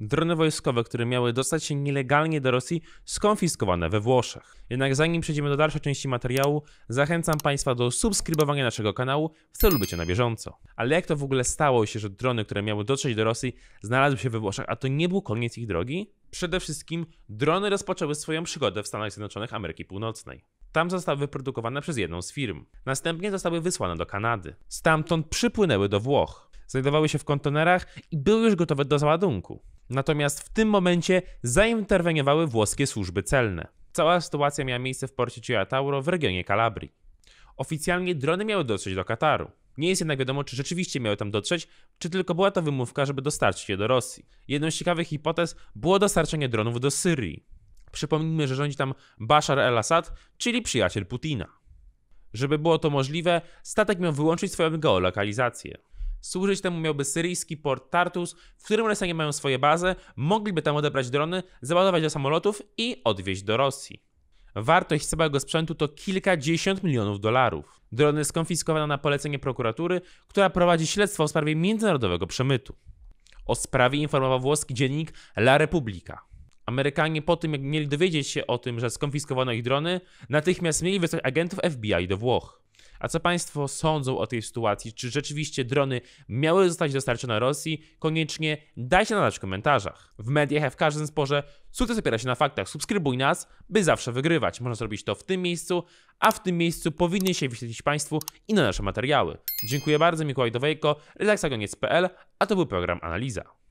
Drony wojskowe, które miały dostać się nielegalnie do Rosji, skonfiskowane we Włoszech. Jednak zanim przejdziemy do dalszej części materiału, zachęcam Państwa do subskrybowania naszego kanału w celu bycia na bieżąco. Ale jak to w ogóle stało się, że drony, które miały dotrzeć do Rosji, znalazły się we Włoszech, a to nie był koniec ich drogi? Przede wszystkim drony rozpoczęły swoją przygodę w Stanach Zjednoczonych Ameryki Północnej. Tam zostały wyprodukowane przez jedną z firm. Następnie zostały wysłane do Kanady. Stamtąd przypłynęły do Włoch. Znajdowały się w kontenerach i były już gotowe do załadunku. Natomiast w tym momencie zainterweniowały włoskie służby celne. Cała sytuacja miała miejsce w porcie Tauro w regionie Kalabrii. Oficjalnie drony miały dotrzeć do Kataru. Nie jest jednak wiadomo, czy rzeczywiście miały tam dotrzeć, czy tylko była to wymówka, żeby dostarczyć je do Rosji. Jedną z ciekawych hipotez było dostarczenie dronów do Syrii. Przypomnijmy, że rządzi tam Bashar el-Assad, czyli przyjaciel Putina. Żeby było to możliwe, statek miał wyłączyć swoją geolokalizację. Służyć temu miałby syryjski port Tartus, w którym Rosjanie mają swoje bazę, mogliby tam odebrać drony, załadować do samolotów i odwieźć do Rosji. Wartość całego sprzętu to kilkadziesiąt milionów dolarów. Drony skonfiskowano na polecenie prokuratury, która prowadzi śledztwo w sprawie międzynarodowego przemytu. O sprawie informował włoski dziennik La Repubblica. Amerykanie po tym, jak mieli dowiedzieć się o tym, że skonfiskowano ich drony, natychmiast mieli wysłać agentów FBI do Włoch. A co Państwo sądzą o tej sytuacji? Czy rzeczywiście drony miały zostać dostarczone Rosji? Koniecznie dajcie na znać w komentarzach. W mediach w każdym sporze sukces opiera się na faktach. Subskrybuj nas, by zawsze wygrywać. Można zrobić to w tym miejscu, a w tym miejscu powinny się wyświetlić Państwu na nasze materiały. Dziękuję bardzo, Mikołaj Dowejko, redakcja a to był program Analiza.